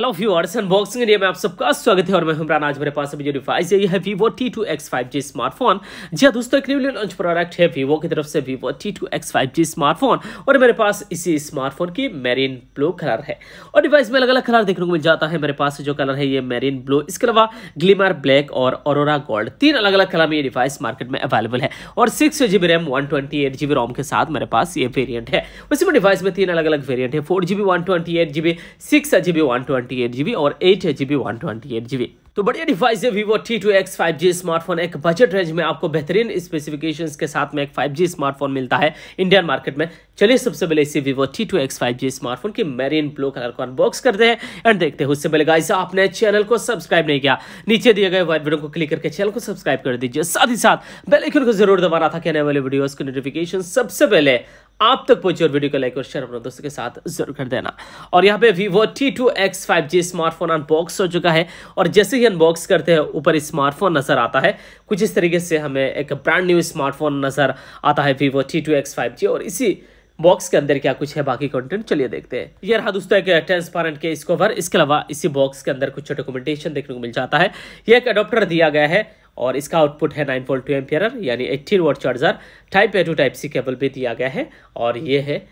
hello viewers unboxing India में आप सबका स्वागत है और मैं हमरान आज मेरे पास अभी जो डिवाइस है ये है Vivo T two X five G smartphone जी हाँ दोस्तों एक न्यूली लॉन्च प्रोडक्ट है वीवो की तरफ से Vivo T two X five G smartphone और मेरे पास इसी स्मार्टफोन की मेरीन ब्लू कलर है और डिवाइस में अलग अलग कलर देखने को मिल जाता है मेरे पास जो कलर है ये मेरीन ब्लू इसके अलावा ग्लीमर ब्लैक और ओरोरा गोल्ड तीन अलग अलग कलर में ये डिवाइस मार्केट में अवेलेबल है और six G B RAM one twenty eight G B ROM के साथ मेरे पास ये वेरियंट है उसी में डिवाइस में तीन अलग अलग वेरियंट है four G B one twenty eight G B six G B one twenty 128GB और एट 8GB 128GB तो बढ़िया डिवाइस है Vivo T two X five G smartphone एक बजट रेंज में आपको बेहतरीन स्पेसिफिकेशंस के साथ में एक 5G स्मार्टफोन मिलता है इंडियन मार्केट में चलिए सबसे पहले इसी Vivo T two X five G smartphone की मेरीन ब्लू कलर को अनबॉक्स करते हैं एंड देखते हैं उससे पहले गाइस आपने चैनल को सब्सक्राइब नहीं किया नीचे दिए गए वाइट वीडियो को क्लिक करके चैनल को सब्सक्राइब कर दीजिए साथ ही साथ बेलाइकन को जरूर दबाना था कि आने वाले वीडियोज के नोटिफिकेशन सबसे पहले आप तक पहुंचे और वीडियो को लाइक और शेयर अपने दोस्तों के साथ जरूर कर देना और यहाँ पे Vivo T two X five G smartphone unbox हो चुका है और जैसे ही अनबॉक्स करते हैं ऊपर स्मार्टफोन नजर आता है कुछ इस तरीके से हमें एक ब्रांड न्यू स्मार्टफोन नजर आता है Vivo T two X five G और इसी बॉक्स के अंदर क्या कुछ है बाकी कंटेंट चलिए देखते हैं ये रहा दोस्तों एक ट्रांसपेरेंट केस कवर इसके अलावा इसी बॉक्स के अंदर कुछ डॉक्यूमेंटेशन देखने को मिल जाता है ये एक अडोप्टर दिया गया है और इसका आउटपुट है नाइन पॉइंट टू एम्पियर यानी eighteen watt charger type A to type C cable भी दिया गया है और ये है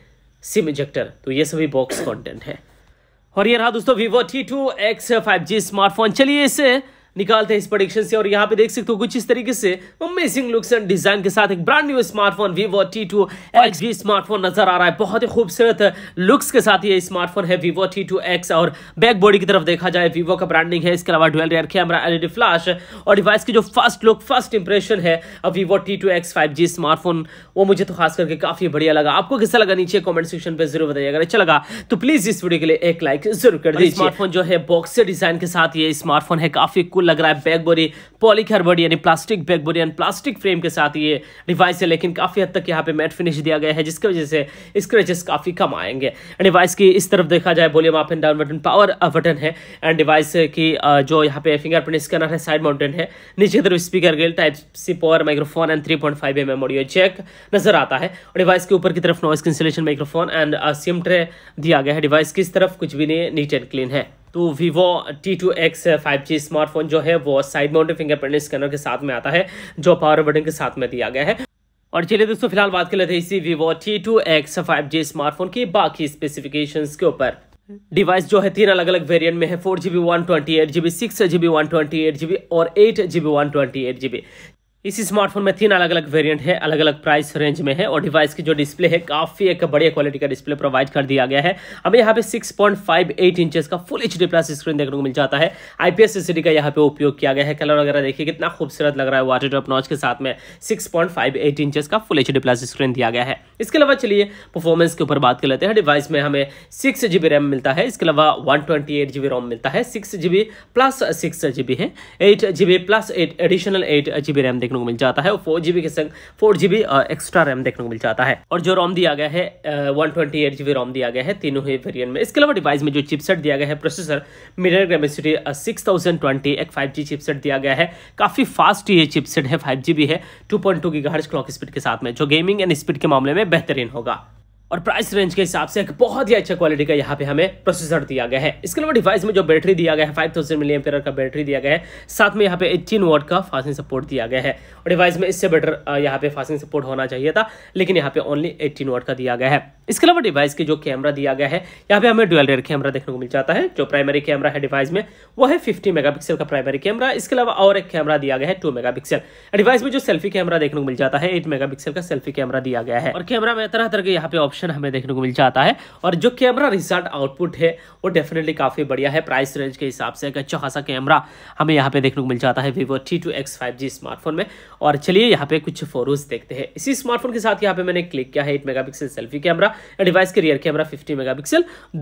सिम इजेक्टर तो ये सभी बॉक्स कॉन्टेंट है और ये रहा दोस्तों Vivo T two X five G smartphone चलिए इसे निकालते हैं इस प्रोडिक्शन से और यहाँ पे देख सकते हो कुछ इस तरीके से अमेजिंग लुक्स एंड डिजाइन के साथ एक brand new smartphone Vivo T two X भी स्मार्टफोन नजर आ रहा है बहुत ही खूबसूरत लुक्स के साथ ये स्मार्टफोन है वीवो टी टू एक्स और बैक बॉडी की तरफ देखा जाए वीवो का ब्रांडिंग है इसके अलावा dual rear camera LED flash और डिवाइस की जो फर्स्ट लुक फर्स्ट इंप्रेशन है अब वीवो टी टू स्मार्टफोन वो मुझे तो खास करके काफी बढ़िया लगा आपको कैसा लगा नीचे कॉमेंट सेक्शन पर जरूर बताइए अगर अच्छा लगा तो प्लीज इस वीडियो के लिए एक लाइक जरूर कर दीजिए स्मार्टफोन जो है बॉक्स डिजाइन के साथ ये स्मार्टफोन है काफी कुल लग रहा है बैक बोरी पॉलीखर बॉडी यानी plastic back body and plastic frame के साथ ये डिवाइस है लेकिन काफ़ी हद तक यहाँ पे मैट फिनिश दिया गया है जिसकी वजह से स्क्रेचेस काफ़ी कम आएंगे डिवाइस की इस तरफ देखा जाए volume up and down button power button है एंड डिवाइस की जो यहाँ पे फिंगरप्रिंट स्कैनर है साइड माउंटेन है नीचे तरफ speaker grill type C power microphone and three point five M नजर आता है और डिवाइस के ऊपर की तरफ noise cancellation microphone and SIM tray दिया गया है डिवाइस की तरफ कुछ भी नहीं नीट एंड क्लीन है तो vivo T two X five G smartphone जो है वो साइड माउंटेड फिंगरप्रिंट स्कैनर के साथ में आता है जो पावर बटन के साथ में दिया गया है और चलिए दोस्तों फिलहाल बात कर लेते हैं इसी vivo T two X five G smartphone की बाकी स्पेसिफिकेशंस के ऊपर डिवाइस जो है तीन अलग अलग वेरिएंट में है four GB one twenty eight GB six GB one twenty eight GB और eight GB one twenty eight GB इस स्मार्टफोन में तीन अलग अलग वेरिएंट है अलग अलग प्राइस रेंज में है और डिवाइस की जो डिस्प्ले है काफ़ी एक बढ़िया क्वालिटी का डिस्प्ले प्रोवाइड कर दिया गया है हमें यहाँ पे 6.58 इंचेस का फुल एच प्लस स्क्रीन देखने को मिल जाता है आईपीएस सीसीडी का यहाँ पे उपयोग किया गया है कलर वगैरह देखिए कितना खूबसूरत लग रहा है वाटर ड्रॉप नॉच के साथ में सिक्स पॉइंट का फुल एच प्लस स्क्रीन दिया गया है इसके अलावा चलिए परफॉर्मेंस के ऊपर बात कर लेते हैं डिवाइस में हमें सिक्स रैम मिलता है इसके अलावा वन रोम मिलता है सिक्स प्लस सिक्स है eight plus eight additional eight RAM देखने देखने को मिल जाता है और फोर जीबी के संग फोर जीबी एक्स्ट्रा रैम देखने को मिल जाता है और जो रोम दिया गया है one twenty eight GB ROM दिया गया है तीनों ही वेरियंट में इसके अलावा डिवाइस में जो चिपसेट दिया गया है प्रोसेसर मिनर ग्रेमेसिटी सिक्स थाउजेंड ट्वेंटी एक फाइव जी चिपसेट दिया गया है काफ़ी फास्ट ये चिपसेट है फाइव जी है टू पॉइंट टू की क्लॉक स्पीड के साथ में जो गेमिंग एंड स्पीड के मामले में बेहतरीन होगा और प्राइस रेंज के हिसाब से एक बहुत ही अच्छा क्वालिटी का यहाँ पे हमें प्रोसेसर दिया गया है इसके अलावा डिवाइस में जो बैटरी दिया गया है फाइव थाउजेंड मिली का बैटरी दिया गया है साथ में यहाँ पे 18 वोट का फास्टिंग सपोर्ट दिया गया है और डिवाइस में इससे बेटर यहाँ पे फास्टिंग सपोर्ट होना चाहिए था लेकिन यहाँ पे ओनली एट्टीन वोट का दिया गया है इसके अलावा डिवाइस के जो कैमरा दिया गया है यहाँ पे हमें डुअल रेयर कैमरा देखने को मिल जाता है जो प्राइमरी कैमरा है डिवाइस में वो है फिफ्टी मेगा का प्राइमरी कैमरा इसके अलावा और एक कैमरा दिया गया है टू मेगा पिक्सल डिवाइस में जो सेल्फी कैमरा देखने को मिल जाता है एट मेगा का सेल्फी कैमरा दिया गया है और कैमरा में तरह तरह के यहाँ पे ऑप्शन ऑप्शन हमें देखने को मिल जाता है और जो कैमरा रिजल्ट आउटपुट है वो डेफिनेटली काफ़ी बढ़िया है प्राइस रेंज के हिसाब से एक अच्छा खासा कैमरा हमें यहाँ पे देखने को मिल जाता है Vivo T two X five G smartphone में और चलिए यहाँ पे कुछ फोटोज देखते हैं इसी स्मार्टफोन के साथ यहाँ पे मैंने क्लिक किया है eight mega selfie camera device के रियर कैमरा फिफ्टी मेगा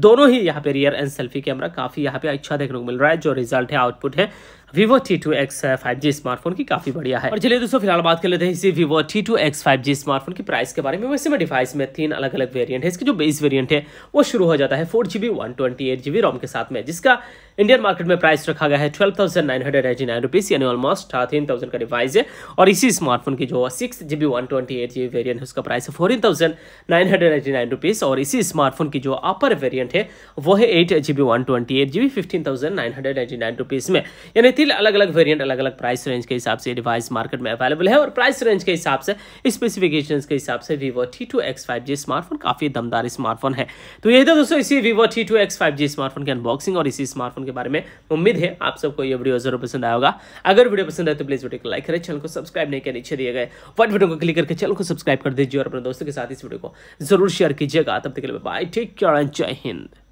दोनों ही यहाँ पे रियर एंड सेल्फी कैमरा काफ़ी यहाँ पे अच्छा देखने को मिल रहा है जो रिजल्ट है आउटपुट है Vivo T two X five G smartphone की काफी बढ़िया है और चलिए दोस्तों फिलहाल बात कर लेते हैं इसी Vivo T two X five G smartphone की प्राइस के बारे में वैसे में डिवाइस में तीन अलग अलग वेरियंट है इसके जो बेस वेरियंट है वो शुरू हो जाता है four GB one twenty eight GB ROM के साथ में जिसका इंडियन मार्केट में प्राइस रखा गया है twelve thousand nine hundred eighty nine rupees यानी ऑलमोस्ट थर्टीन थाउजेंड का डिवाइस है और इसी स्मार्टफोन की जो six G B one twenty eight G variant है उसका प्राइस है fourteen thousand nine hundred eighty nine rupees और इसी स्मार्टफोन की जो अपर वेरियंट है वो है eight G B one twenty eight G B fifteen thousand nine hundred eighty nine rupees में यानी तीन अलग अलग वेरियंट अलग अलग प्राइस रेंज के हिसाब से डिवाइस मार्केट में अवेलेबल है और प्राइस रेंज के हिसाब से स्पेसिफिकेशन के हिसाब से Vivo T two X five G smartphone काफ़ी दमदार स्मार्टफोन है तो यही था दोस्तों इसी Vivo T two X five G smartphone की अनबॉक्सिंग और इसी स्मार्टफोन उनके बारे में उम्मीद है आप सबको ये वीडियो जरूर पसंद आया होगा अगर वीडियो पसंद आए तो प्लीज़ वीडियो को लाइक करें चैनल को सब्सक्राइब नहीं करें नीचे दिए गए वट वीडियो को क्लिक करके चैनल को सब्सक्राइब कर दीजिए और अपने दोस्तों के साथ इस वीडियो को जरूर शेयर कीजिएगा तब तक के लिए बाय टेक केयर एंड जय हिंद